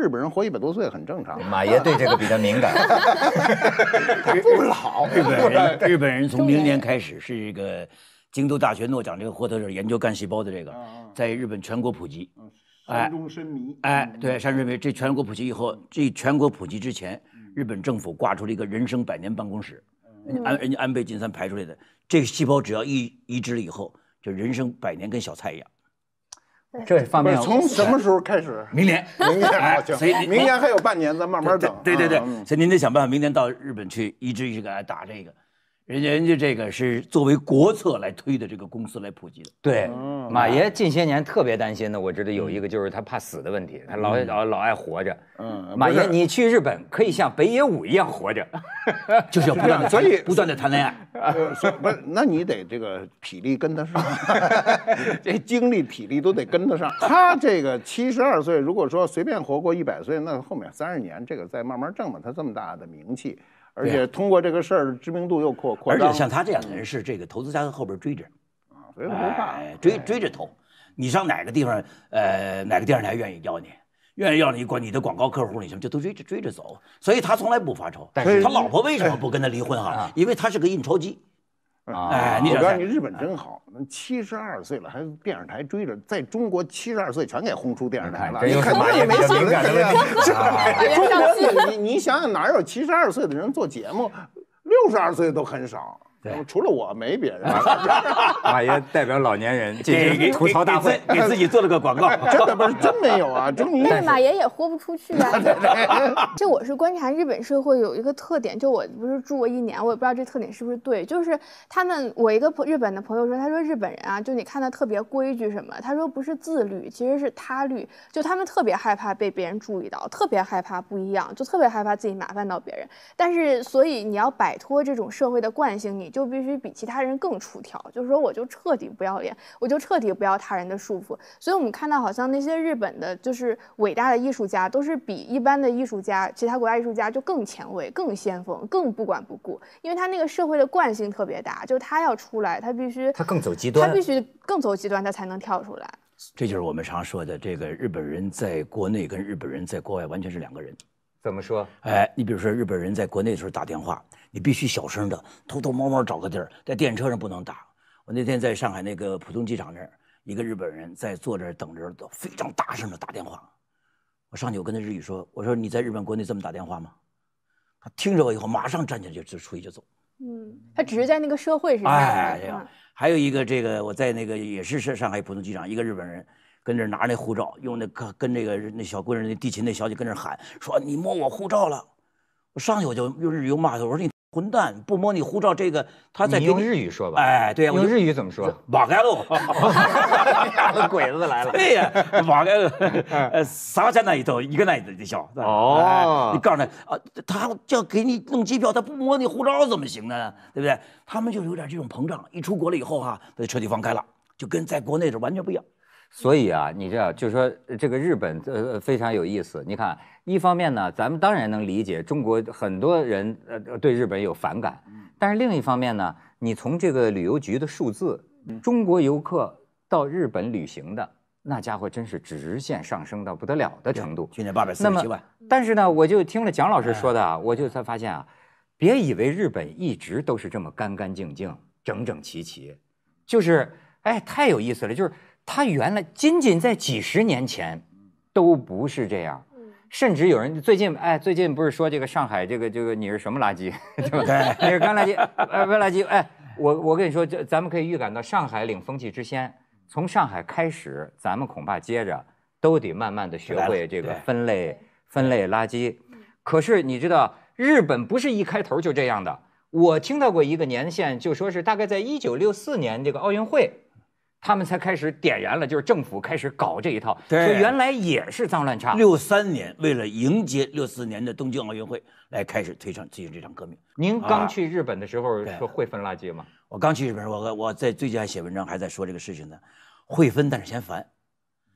日本人活一百多岁很正常。马爷对这个比较敏感，他不老。日本人日本人从明年开始是一个京都大学诺奖这个获得者研究干细胞的这个，在日本全国普及。哎，山中伸迷。哎，对，山中伸迷。这全国普及以后，这全国普及之前，日本政府挂出了一个人生百年办公室，人家安人家安倍晋三排出来的，这个细胞只要一移植了以后，就人生百年跟小菜一样。这方便，从什么时候开始？明年，明年，所以明年还有半年，咱慢慢等。对对对，所以您得想办法，明年到日本去移植一个，打这个。人家，人家这个是作为国策来推的，这个公司来普及的。对，马爷近些年特别担心的，我觉得有一个就是他怕死的问题，他老老老爱活着。嗯，马爷，你去日本可以像北野武一样活着，就是要不断的，不断的谈恋爱。不，那你得这个体力跟得上，这精力、体力都得跟得上。他这个七十二岁，如果说随便活过一百岁，那后面三十年这个再慢慢挣吧。他这么大的名气。而且通过这个事儿，知名度又扩扩而且像他这样的人是这个投资家在后边追着，啊，规模不怕，追追着投。你上哪个地方，呃，哪个电视台愿意要你，愿意要你管你的广告客户，你什么就都追着追着走。所以他从来不发愁。但是他老婆为什么不跟他离婚啊？因为他是个印钞机。哎，你别，你日本真好，七十二岁了还电视台追着，在中国七十二岁全给轰出电视台了，你看马也没想想，中国，你你想想，哪有七十二岁的人做节目？六十二岁都很少。除了我没别人，马爷代表老年人进行吐槽大会，给自己做了个广告。真的吗？真没有啊！是马爷也豁不出去啊！这我是观察日本社会有一个特点，就我不是住过一年，我也不知道这特点是不是对。就是他们，我一个日本的朋友说，他说日本人啊，就你看他特别规矩什么，他说不是自律，其实是他律。就他们特别害怕被别人注意到，特别害怕不一样，就特别害怕自己麻烦到别人。但是所以你要摆脱这种社会的惯性，你。就必须比其他人更出挑，就是说，我就彻底不要脸，我就彻底不要他人的束缚。所以，我们看到好像那些日本的，就是伟大的艺术家，都是比一般的艺术家、其他国家艺术家就更前卫、更先锋、更不管不顾。因为他那个社会的惯性特别大，就他要出来，他必须他更走极端，他必须更走极端，他才能跳出来。这就是我们常说的，这个日本人在国内跟日本人在国外完全是两个人。怎么说？哎，你比如说日本人在国内的时候打电话，你必须小声的，偷偷摸摸找个地儿，在电车上不能打。我那天在上海那个浦东机场那儿，一个日本人在坐这儿等着，都非常大声的打电话。我上去，我跟他日语说：“我说你在日本国内这么打电话吗？”他听着我以后，马上站起来就就出去就走。嗯，他只是在那个社会是这样。哎，对还有一个这个，我在那个也是是上海浦东机场，一个日本人。跟这拿着那护照，用那跟那个那小姑人那地勤那小姐跟这喊说：“你摸我护照了！”我上去我就用日语骂他：“我说你混蛋，不摸你护照这个他在。”你用日语说吧。哎，对呀，用日语怎么说？马 盖路，鬼子来了！对呀，马盖路，啥在那里头？一个里子在笑。哦，你告诉他啊，他叫给你弄机票，他不摸你护照怎么行呢？对不对？他们就有点这种膨胀，一出国了以后哈，他就彻底放开了，就跟在国内的完全不一样。所以啊，你知道，就说这个日本，呃，非常有意思。你看，一方面呢，咱们当然能理解中国很多人，呃，对日本有反感。但是另一方面呢，你从这个旅游局的数字，中国游客到日本旅行的那家伙真是直线上升到不得了的程度。去年八百四十七万。但是呢，我就听了蒋老师说的啊，我就才发现啊，别以为日本一直都是这么干干净净、整整齐齐，就是，哎，太有意思了，就是。它原来仅仅在几十年前，都不是这样，甚至有人最近哎，最近不是说这个上海这个这个你是什么垃圾，对吧？你是干垃圾，呃，不垃圾哎，我我跟你说，这咱们可以预感到上海领风气之先，从上海开始，咱们恐怕接着都得慢慢的学会这个分类分类垃圾。可是你知道，日本不是一开头就这样的，我听到过一个年限，就说是大概在一九六四年这个奥运会。他们才开始点燃了，就是政府开始搞这一套。对，原来也是脏乱差。六三年为了迎接六四年的东京奥运会，来开始推上进行这场革命。您刚去日本的时候说会分垃圾吗？我刚去日本，我我在最近还写文章还在说这个事情呢。会分，但是嫌烦。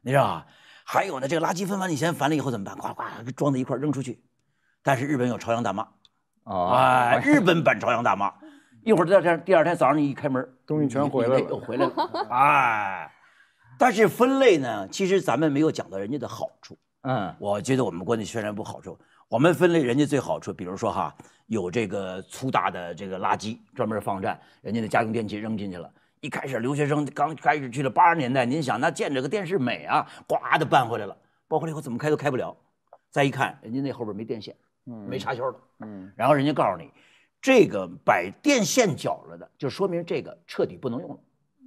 你知道啊？还有呢，这个垃圾分完你嫌烦了以后怎么办？咵咵装在一块扔出去。但是日本有朝阳大妈，啊，日本版朝阳大妈。一会儿第二天，第二天早上你一开门，东西全回来了，又回来了。哎，但是分类呢，其实咱们没有讲到人家的好处。嗯，我觉得我们国内宣传不好处，我们分类人家最好处，比如说哈，有这个粗大的这个垃圾专门放站，人家的家用电器扔进去了。一开始留学生刚开始去了八十年代，您想那建这个电视美啊，呱的搬回来了，搬回来以后怎么开都开不了。再一看，人家那后边没电线，嗯，没插销的，嗯，然后人家告诉你。这个把电线绞了的，就说明这个彻底不能用了。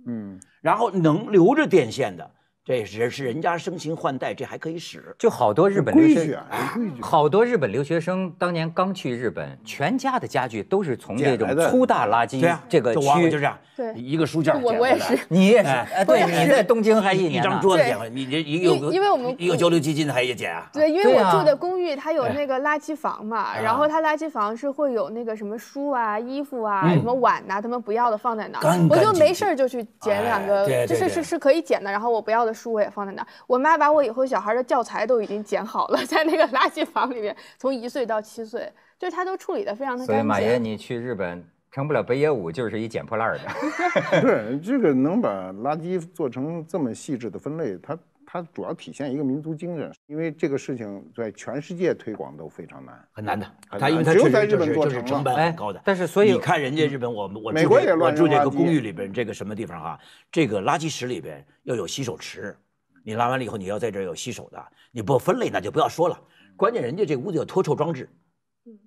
嗯，然后能留着电线的。这人是人家生新换代，这还可以使，就好多日本留学生，好多日本留学生当年刚去日本，全家的家具都是从这种粗大垃圾这个区就这样，对，一个书架捡了，你也是，对，你在东京还一张桌子捡了，你这一有因为我们一个交流基金还也捡啊，对，因为我住的公寓它有那个垃圾房嘛，然后它垃圾房是会有那个什么书啊、衣服啊、什么碗呐，他们不要的放在那我就没事就去捡两个，就是是是可以捡的，然后我不要的。书我也放在那儿。我妈把我以后小孩的教材都已经捡好了，在那个垃圾房里面，从一岁到七岁，就是她都处理得非常的干净。所以马爷，你去日本成不了北野武，就是一捡破烂的。对，是，这个能把垃圾做成这么细致的分类，它它主要体现一个民族精神，因为这个事情在全世界推广都非常难，很难的。它因为它只有在日本做成啊，成本高的。但是所以你看人家日本，我们我们美国也乱住这个公寓里边，这个什么地方啊？这个垃圾池里边要有洗手池，你拉完了以后你要在这有洗手的。你不分类那就不要说了。关键人家这屋子有脱臭装置。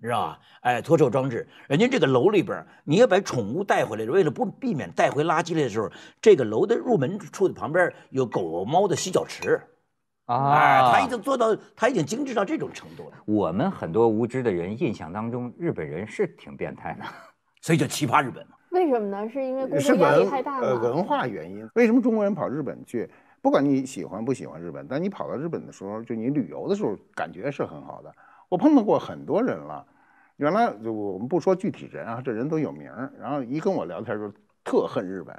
知道吧？哎，脱手装置，人家这个楼里边，你要把宠物带回来，为了不避免带回垃圾来的时候，这个楼的入门处的旁边有狗猫的洗脚池，啊，哎，他已经做到，他已经精致到这种程度了。我们很多无知的人印象当中，日本人是挺变态的，所以叫奇葩日本嘛？为什么呢？是因为是文呃文化原因？为什么中国人跑日本去，不管你喜欢不喜欢日本，但你跑到日本的时候，就你旅游的时候，感觉是很好的。我碰到过很多人了，原来就我们不说具体人啊，这人都有名儿。然后一跟我聊天就特恨日本，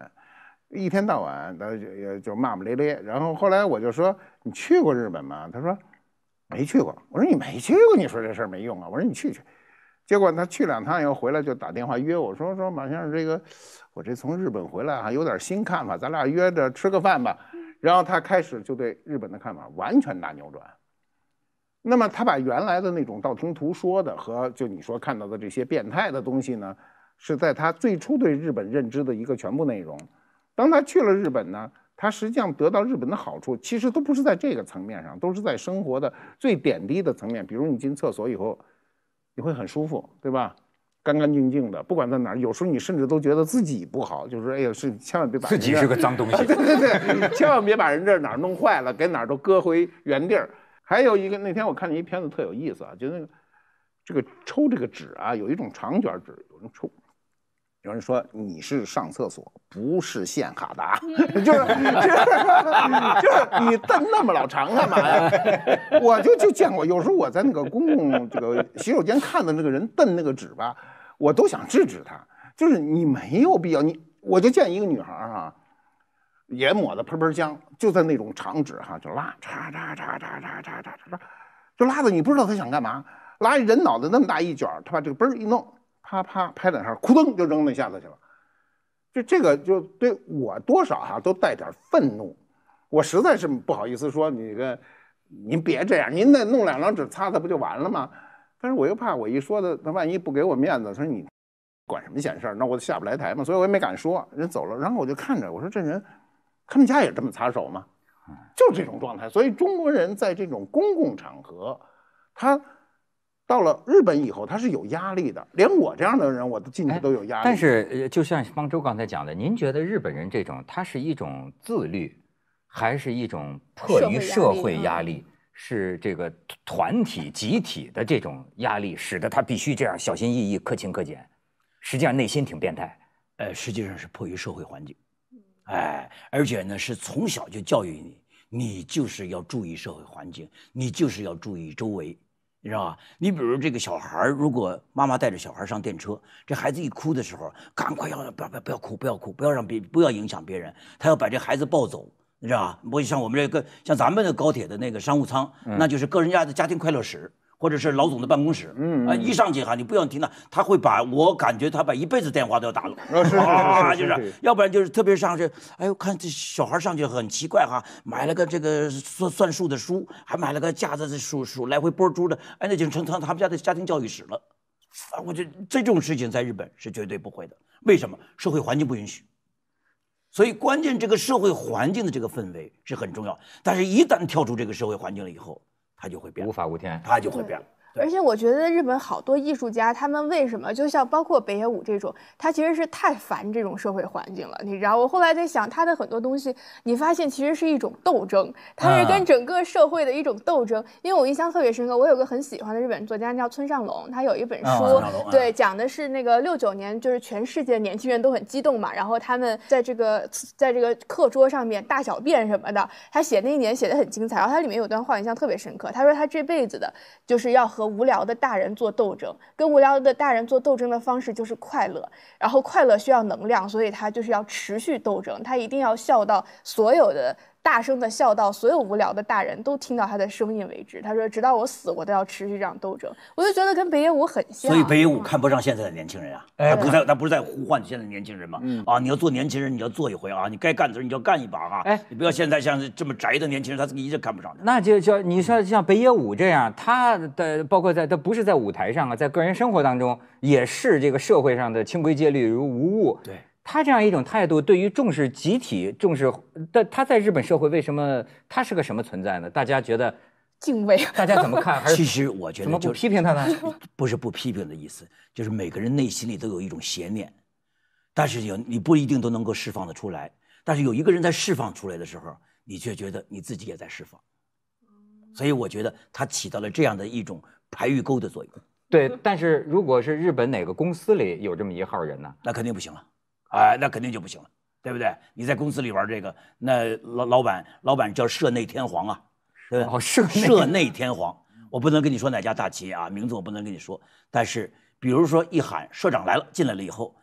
一天到晚他就就骂骂咧咧。然后后来我就说你去过日本吗？他说没去过。我说你没去过，你说这事没用啊。我说你去去。结果他去两趟以后回来就打电话约我说说马先生这个，我这从日本回来啊有点新看法，咱俩约着吃个饭吧。然后他开始就对日本的看法完全大扭转。那么他把原来的那种道听途说的和就你说看到的这些变态的东西呢，是在他最初对日本认知的一个全部内容。当他去了日本呢，他实际上得到日本的好处，其实都不是在这个层面上，都是在生活的最点滴的层面。比如你进厕所以后，你会很舒服，对吧？干干净净的，不管在哪儿，有时候你甚至都觉得自己不好，就是哎呀，是千万别把自己是个脏东西，对对对，千万别把人这儿哪儿弄坏了，给哪儿都搁回原地儿。还有一个，那天我看了一片子，特有意思啊，就那个这个抽这个纸啊，有一种长卷纸，有人抽，有人说你是上厕所不是献哈达，就是就是就是你瞪那么老长干嘛呀？我就就见过，有时候我在那个公共这个洗手间看的那个人瞪那个纸吧，我都想制止他，就是你没有必要，你我就见一个女孩儿哈。也抹得喷喷香，就在那种长纸哈，就拉，叉叉叉叉叉叉叉叉，就拉的你不知道他想干嘛，拉人脑袋那么大一卷，他把这个嘣一弄，啪啪拍两下，咕噔就扔那下子去了。就这个就对我多少哈都带点愤怒，我实在是不好意思说你个，您别这样，您那弄两张纸擦擦不就完了吗？但是我又怕我一说的，他万一不给我面子，他说你管什么闲事儿，那我下不来台嘛，所以我也没敢说，人走了，然后我就看着我说这人。他们家也这么擦手吗？就这种状态，所以中国人在这种公共场合，他到了日本以后，他是有压力的。连我这样的人，我都进去都有压力。但是，就像方舟刚才讲的，您觉得日本人这种，他是一种自律，还是一种迫于社会压力？是这个团体集体的这种压力，使得他必须这样小心翼翼、克勤克俭。实际上，内心挺变态。呃，实际上是迫于社会环境。哎，而且呢，是从小就教育你，你就是要注意社会环境，你就是要注意周围，你知道吧？你比如这个小孩如果妈妈带着小孩上电车，这孩子一哭的时候，赶快要不要不要不要哭不要哭不要让别不要影响别人，他要把这孩子抱走，你知道吧？我像我们这个像咱们的高铁的那个商务舱，那就是个人家的家庭快乐室。或者是老总的办公室，嗯啊，一上去哈，你不要听那，他会把我感觉他把一辈子电话都要打了，啊就是，要不然就是，特别是上去，哎呦，看这小孩上去很奇怪哈，买了个这个算算术的书，还买了个架子，数数来回拨珠的，哎，那就成他他们家的家庭教育史了，啊，我这这种事情在日本是绝对不会的，为什么？社会环境不允许，所以关键这个社会环境的这个氛围是很重要，但是一旦跳出这个社会环境了以后。他就会变，无法无天，他就会变了。而且我觉得日本好多艺术家，他们为什么就像包括北野武这种，他其实是太烦这种社会环境了，你知道？我后来在想他的很多东西，你发现其实是一种斗争，他是跟整个社会的一种斗争。因为我印象特别深刻，我有个很喜欢的日本作家叫村上龙，他有一本书，对，讲的是那个六九年，就是全世界年轻人都很激动嘛，然后他们在这个在这个课桌上面大小便什么的。他写那一年写的很精彩，然后他里面有段话印象特别深刻，他说他这辈子的就是要和。无聊的大人做斗争，跟无聊的大人做斗争的方式就是快乐，然后快乐需要能量，所以他就是要持续斗争，他一定要笑到所有的。大声地笑道：“所有无聊的大人都听到他的声音为止。”他说：“直到我死，我都要持续这场斗争。”我就觉得跟北野武很像。所以北野武看不上现在的年轻人啊，他不在，他不是在呼唤现在的年轻人吗？嗯啊，你要做年轻人，你要做一回啊，你该干的时候你要干一把啊。哎，你不要现在像这么宅的年轻人，他一直看不上。那就叫你说像北野武这样，他的包括在，他不是在舞台上啊，在个人生活当中，也是这个社会上的清规戒律如无物。对。他这样一种态度，对于重视集体、重视，但他在日本社会为什么他是个什么存在呢？大家觉得敬畏，大家怎么看？还是其实我觉得就批评他呢，不是不批评的意思，就是每个人内心里都有一种邪念，但是有你不一定都能够释放得出来。但是有一个人在释放出来的时候，你却觉得你自己也在释放，所以我觉得他起到了这样的一种排欲沟的作用。对，但是如果是日本哪个公司里有这么一号人呢？那肯定不行了。哎，那肯定就不行了，对不对？你在公司里玩这个，那老老板，老板叫社内天皇啊，对？哦，社社内天皇，我不能跟你说哪家大企业啊，名字我不能跟你说，但是比如说一喊社长来了，进来了以后。